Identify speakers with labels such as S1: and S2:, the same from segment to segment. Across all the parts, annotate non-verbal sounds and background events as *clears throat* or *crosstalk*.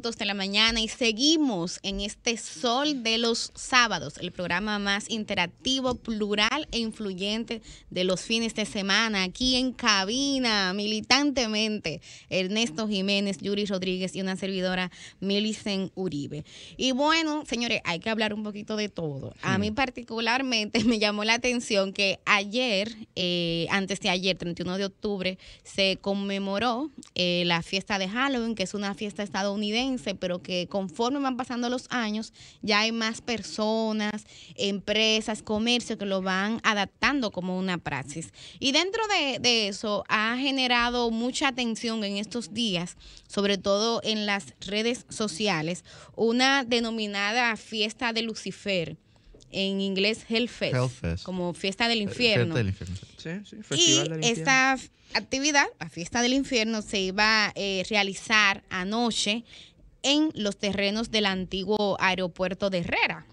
S1: de la mañana y seguimos en este Sol de los Sábados, el programa más interactivo, plural e influyente de los fines de semana. Aquí en cabina, militantemente, Ernesto Jiménez, Yuri Rodríguez y una servidora, Milicen Uribe. Y bueno, señores, hay que hablar un poquito de todo. A mí particularmente *laughs* me llamó la atención que ayer, eh, antes de ayer, 31 de octubre, se conmemoró eh, la fiesta de Halloween, que es una fiesta estadounidense pero que conforme van pasando los años, ya hay más personas, empresas, comercio que lo van adaptando como una praxis. Y dentro de, eso ha generado mucha atención en estos días, sobre todo en las redes sociales, una denominada fiesta de Lucifer en inglés Hellfest, como fiesta del eh, infierno.
S2: y esta
S1: actividad, la fiesta del infierno, se iba a eh, realizar anoche en los terrenos del antiguo aeropuerto de Herrera.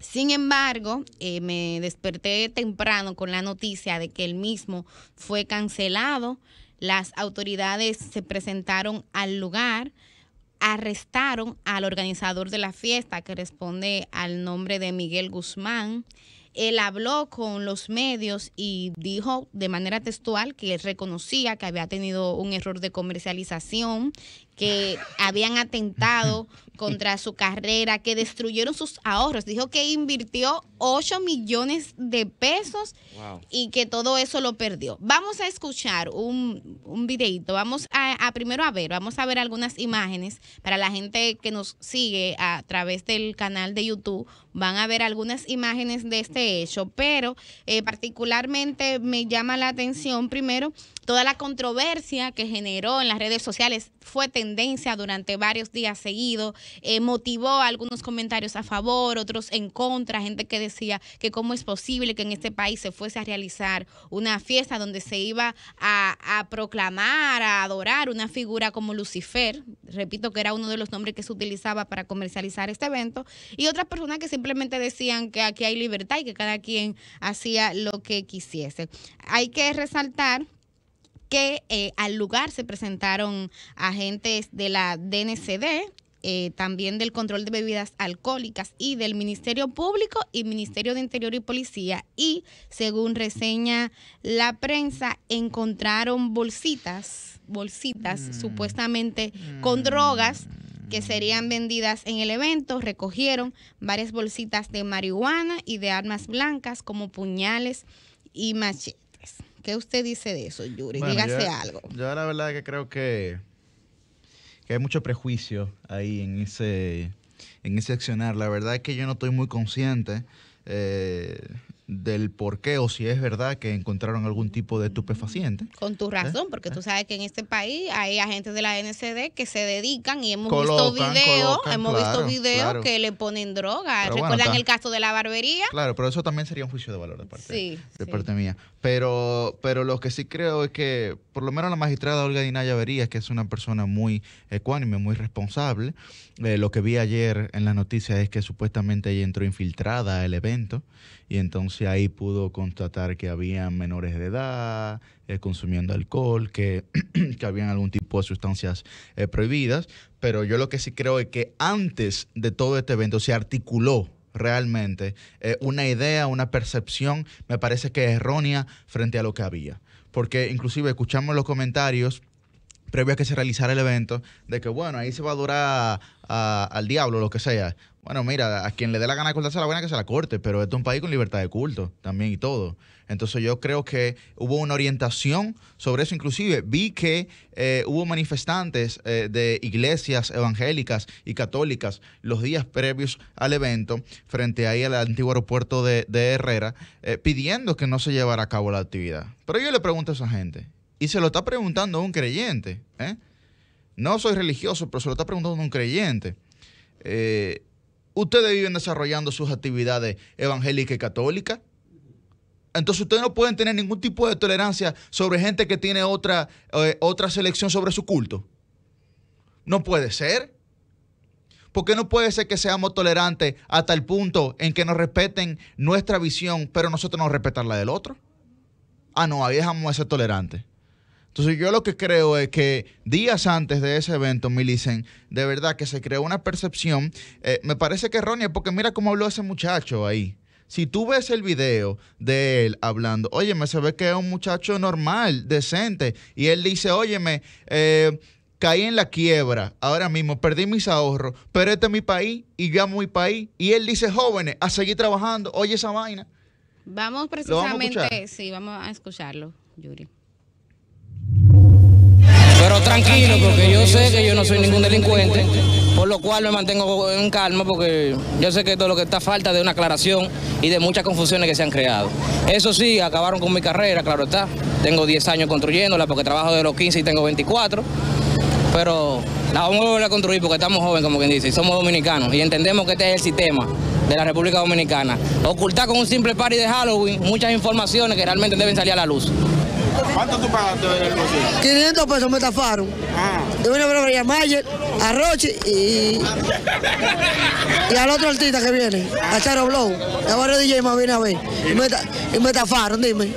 S1: Sin embargo, eh, me desperté temprano con la noticia de que el mismo fue cancelado. Las autoridades se presentaron al lugar, arrestaron al organizador de la fiesta que responde al nombre de Miguel Guzmán. Él habló con los medios y dijo de manera textual que reconocía que había tenido un error de comercialización, que *laughs* habían atentado contra su carrera, que destruyeron sus ahorros. Dijo que invirtió 8 millones de pesos y que todo eso lo perdió. Vamos a escuchar un, videito. Vamos a, primero a ver, vamos a ver algunas imágenes para la gente que nos sigue a través del canal de YouTube. Van a ver algunas imágenes de este hecho, pero eh, particularmente me llama la atención primero toda la controversia que generó en las redes sociales fue tendencia durante varios días seguidos, eh, motivó algunos comentarios a favor, otros en contra, gente que decía que cómo es posible que en este país se fuese a realizar una fiesta donde se iba a proclamar, a adorar una figura como Lucifer, repito que era uno de los nombres que se utilizaba para comercializar este evento, y otras personas que simplemente decían que aquí hay libertad y que cada quien hacía lo que quisiese. Hay que resaltar que eh, al lugar se presentaron agentes de la DNCD, eh, también del control de bebidas alcohólicas y del Ministerio Público y Ministerio de Interior y Policía. Y según reseña la prensa, encontraron bolsitas, bolsitas mm. supuestamente con mm. drogas que serían vendidas en el evento, recogieron varias bolsitas de marihuana y de armas blancas como puñales y machetes. ¿Qué usted dice de eso, Yuri? Dígase algo.
S3: Yo la verdad que creo que, que hay mucho prejuicio ahí en ese, en ese accionar. La verdad es que yo no estoy muy consciente. Eh, del por qué o si es verdad que encontraron algún tipo de estupefaciente.
S1: Con tu ¿Eh? razón, porque tú ¿Eh? sabes que en este país hay agentes de la NCD que se dedican y hemos visto videos, que le ponen droga. ¿Recuerdan el caso de la barbería?
S3: Claro, pero eso también sería un juicio de valor de parte, de parte mía. Pero, pero lo que sí creo es que, por lo menos la magistrada Olga Dinaya vería que es una persona muy ecuánime, muy responsable, eh, lo que vi ayer en la noticia es que supuestamente ella entró infiltrada al evento y entonces ahí pudo constatar que había menores de edad eh, consumiendo alcohol, que, había *clears throat* habían algún tipo de sustancias eh, prohibidas, pero yo lo que sí creo es que antes de todo este evento se articuló realmente eh, una idea, una percepción, me parece que errónea frente a lo que había. Porque inclusive escuchamos los comentarios previo a que se realizara el evento, de que bueno, ahí se va a durar al diablo, lo que sea. Bueno, mira, a quien le dé la gana de cortarse la buena que se la corte, pero esto es un país con libertad de culto también y todo. Entonces yo creo que hubo una orientación sobre eso. Inclusive vi que eh, hubo manifestantes eh, de iglesias evangélicas y católicas los días previos al evento, frente ahí al antiguo aeropuerto de, Herrera, eh, pidiendo que no se llevara a cabo la actividad. Pero yo le pregunto a esa gente, y se lo está preguntando a un creyente. ¿eh? No soy religioso, pero se lo está preguntando a un creyente. Eh, ustedes viven desarrollando sus actividades evangélicas y católicas. Entonces ustedes no pueden tener ningún tipo de tolerancia sobre gente que tiene otra, eh, otra selección sobre su culto. No puede ser. Porque no puede ser que seamos tolerantes hasta el punto en que nos respeten nuestra visión, pero nosotros no respetar la del otro. Ah, no, ahí dejamos de ser tolerantes. Entonces yo lo que creo es que días antes de ese evento, Milicen, de verdad que se creó una percepción, eh, me parece que errónea, porque mira cómo habló ese muchacho ahí. Si tú ves el video de él hablando, óyeme, se ve que es un muchacho normal, decente, y él dice, óyeme, eh, caí en la quiebra, ahora mismo perdí mis ahorros, pero este es mi país y yo amo mi país. Y él dice, jóvenes, a seguir trabajando, oye esa vaina.
S1: Vamos precisamente, sí, vamos a escucharlo, Yuri.
S3: Pero tranquilo, porque yo sé que yo no
S2: soy ningún delincuente, por lo cual me mantengo en calma, porque yo sé que todo lo que está falta de una aclaración y de muchas confusiones que se han creado. Eso sí, acabaron con mi carrera, claro está. Tengo 10 años construyéndola, porque trabajo de los 15 y tengo 24. Pero la vamos a volver a construir porque estamos jóvenes, como quien dice, y somos dominicanos y entendemos que este es el sistema de la República Dominicana. Ocultar con un simple party de Halloween muchas informaciones que realmente deben salir a la luz.
S3: ¿Cuánto tú pagaste
S2: 500 pesos me estafaron. Ah. De una ver a Mayer, a Roche y, y al otro artista que viene, a Charo Blow, barra Barrio DJ más viene a ver. Y me, estafaron, dime.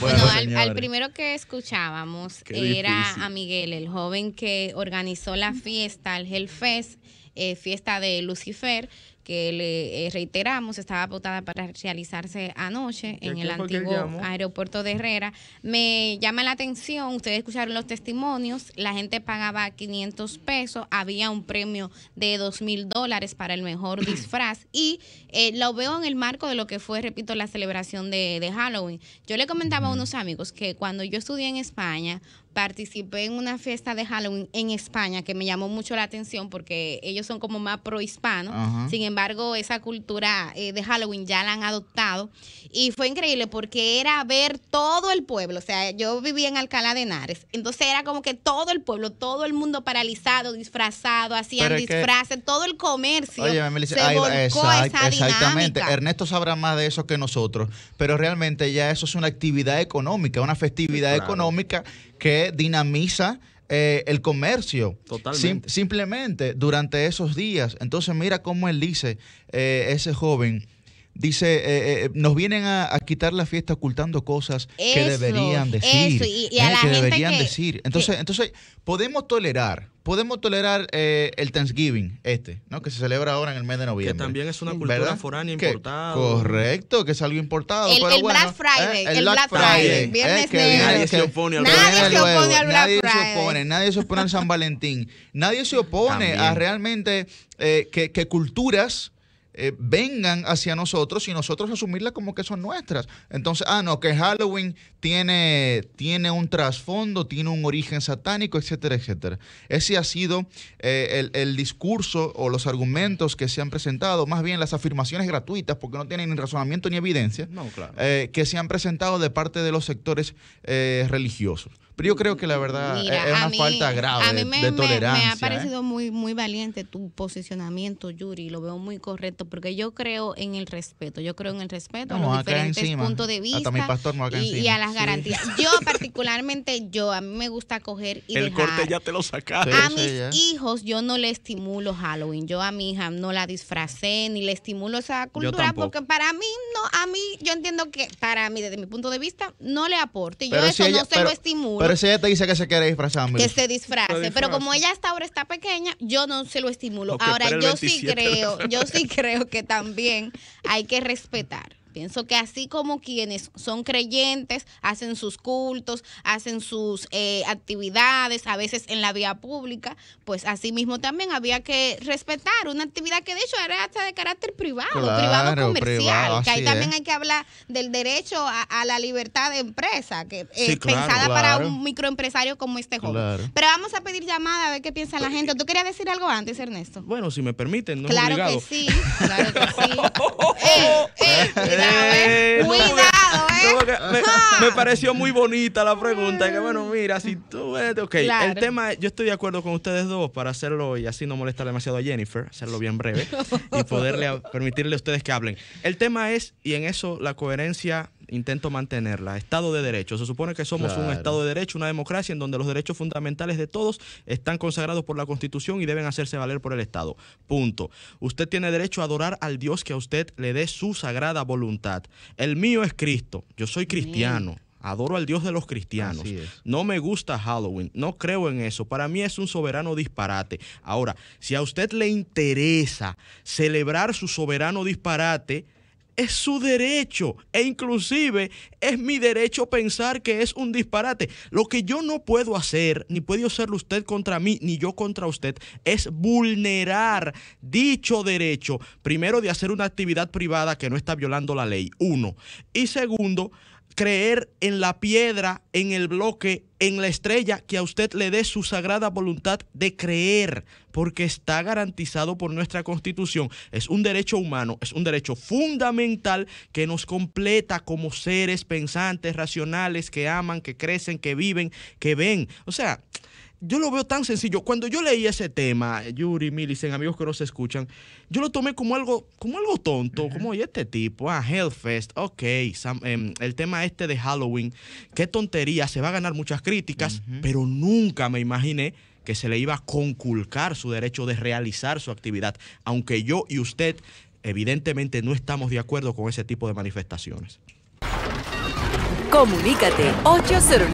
S1: Bueno, al, primero que escuchábamos era a Miguel, el joven que organizó la fiesta, el Hellfest, eh, fiesta de Lucifer, que le eh, reiteramos estaba votada para realizarse anoche en el antiguo aeropuerto de Herrera. Me llama la atención, ustedes escucharon los testimonios, la gente pagaba 500 pesos, había un premio de 2 mil dólares para el mejor *clears throat* disfraz y eh, lo veo en el marco de lo que fue, repito, la celebración de Halloween. Yo le comentaba a unos amigos que cuando yo estudié en España, participé en una fiesta de Halloween en España que me llamó mucho la atención porque ellos son como más prohispanos. Sin embargo, esa cultura eh, de Halloween ya la han adoptado. Y fue increíble porque era ver todo el pueblo. O sea, yo vivía en Alcalá de Henares. Entonces era como que todo el pueblo, todo el mundo paralizado, disfrazado, hacían disfraces, todo el comercio. Oye, me dice, se esa exactamente. Ernesto
S3: sabrá más de eso que nosotros. Pero realmente ya eso es una actividad económica, una festividad económica que dinamiza eh, el comercio. Totalmente. simplemente durante esos días. Entonces mira cómo él dice, eh, ese joven, dice, eh, eh, nos vienen a, quitar la fiesta ocultando cosas que deberían decir, eso, y, a ¿eh? la que deberían decir. Entonces, entonces podemos tolerar, podemos tolerar el Thanksgiving este, ¿no? Que se celebra ahora en el mes de noviembre. Que también es una cultura foránea importada. Correcto, que es algo importado. El, pero el Black Friday, el, Black Friday, Friday viernes que nadie se opone al Black Friday. Nadie se opone, nadie se opone al San Valentín, nadie se opone a realmente que culturas eh, vengan hacia nosotros y nosotros asumirla como que son nuestras. Entonces, ah, no, que Halloween tiene, tiene un trasfondo, tiene un origen satánico, etcétera, etcétera. Ese ha sido eh, el, discurso o los argumentos que se han presentado, más bien las afirmaciones gratuitas, porque no tienen ni razonamiento ni evidencia, eh, que se han presentado de parte de los sectores religiosos. Pero yo creo que la verdad es una falta grave de tolerancia. me ha parecido
S1: muy, muy valiente tu posicionamiento, Yuri, lo veo muy correcto porque yo creo en el respeto, yo creo en el respeto no, a los diferentes puntos de vista y, a las garantías. *laughs* Yo particularmente, yo a mí me gusta coger y el corte ya
S3: te lo sacaste. a mis
S1: hijos yo no le estimulo Halloween, yo a mi hija no la disfracé ni le estimulo esa cultura porque para mí no, a mí yo entiendo que para mí desde mi punto de vista no le aporte, yo eso no se lo estimulo. Pero si
S3: ella te dice que se quiere disfrazar, que se
S1: disfrace, pero como ella hasta ahora está pequeña, yo no se lo estimulo. ahora yo sí creo, yo sí creo *laughs* creo que también hay que respetar. Pienso que así como quienes son creyentes, hacen sus cultos, hacen sus eh, actividades, a veces en la vía pública, pues así mismo también había que respetar una actividad que de hecho era hasta de carácter privado, privado comercial, que ahí también hay que hablar del derecho a, la libertad de empresa, que eh, pensada para un microempresario como este joven. Pero vamos a pedir llamada a ver qué piensa la pues, gente. Eh, ¿Tú querías decir algo antes, Ernesto?
S2: Bueno, si me permiten, no claro Que
S1: sí, claro que sí.
S3: *laughs*
S2: *laughs* Cuidado, eh. eh. me, pareció muy bonita la pregunta. Que bueno, mira, si tú. Ok, el tema, es, yo estoy de acuerdo con ustedes dos para hacerlo y así no molestar demasiado a Jennifer, hacerlo bien breve y poderle permitirle a ustedes que hablen. El tema es, y en eso la coherencia intento mantenerla. Estado de Derecho. Se supone que somos un Estado de Derecho, una democracia en donde los derechos fundamentales de todos están consagrados por la Constitución y deben hacerse valer por el Estado. Punto. Usted tiene derecho a adorar al Dios que a usted le dé su sagrada voluntad. El mío es Cristo. Yo soy cristiano. Adoro al Dios de los cristianos. No me gusta Halloween. No creo en eso. Para mí es un soberano disparate. Ahora, si a usted le interesa celebrar su soberano disparate, es su derecho e inclusive es mi derecho pensar que es un disparate. Lo que yo no puedo hacer, ni puede hacerlo usted contra mí, ni yo contra usted, es vulnerar dicho derecho, primero de hacer una actividad privada que no está violando la ley, uno, y segundo, creer en la piedra, en el bloque, en la estrella, que a usted le dé su sagrada voluntad de creer, porque está garantizado por nuestra constitución. Es un derecho humano, es un derecho fundamental que nos completa como seres pensantes, racionales, que aman, que crecen, que viven, que ven. O sea, yo lo veo tan sencillo. Cuando yo leí ese tema, Yuri, Millicent, amigos que no se escuchan, yo lo tomé como algo, como algo tonto, como, oye, este tipo, ah, Hellfest, ok, em, el tema este de Halloween, qué tontería, se va a ganar muchas críticas, pero nunca me imaginé que se le iba a conculcar su derecho de realizar su actividad, aunque yo y usted evidentemente no estamos de acuerdo con ese tipo de manifestaciones.
S3: Comunícate 809.